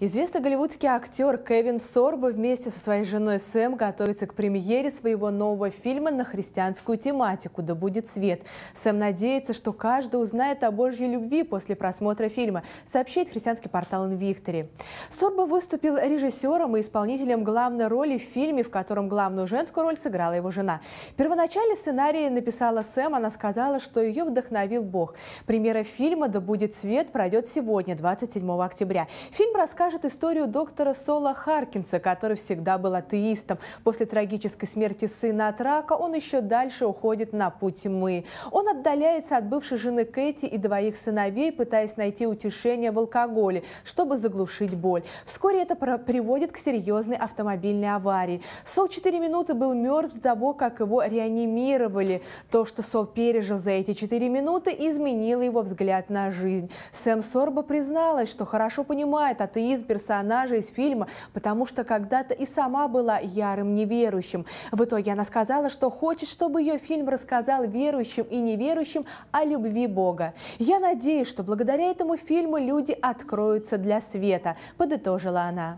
Известный голливудский актер Кевин Сорбо вместе со своей женой Сэм готовится к премьере своего нового фильма на христианскую тематику «Да будет свет». Сэм надеется, что каждый узнает о Божьей любви после просмотра фильма, сообщает христианский портал «Инвиктори». Сорбо выступил режиссером и исполнителем главной роли в фильме, в котором главную женскую роль сыграла его жена. Первоначально сценарий написала Сэм, она сказала, что ее вдохновил Бог. Премьера фильма «Да будет свет» пройдет сегодня, 27 октября. Фильм расскажет расскажет историю доктора Сола Харкинса, который всегда был атеистом. После трагической смерти сына от рака он еще дальше уходит на путь мы. Он отдаляется от бывшей жены Кэти и двоих сыновей, пытаясь найти утешение в алкоголе, чтобы заглушить боль. Вскоре это приводит к серьезной автомобильной аварии. Сол 4 минуты был мертв до того, как его реанимировали. То, что Сол пережил за эти 4 минуты, изменило его взгляд на жизнь. Сэм Сорба призналась, что хорошо понимает атеизм из персонажей из фильма, потому что когда-то и сама была ярым неверующим. В итоге она сказала, что хочет, чтобы ее фильм рассказал верующим и неверующим о любви Бога. «Я надеюсь, что благодаря этому фильму люди откроются для света», – подытожила она.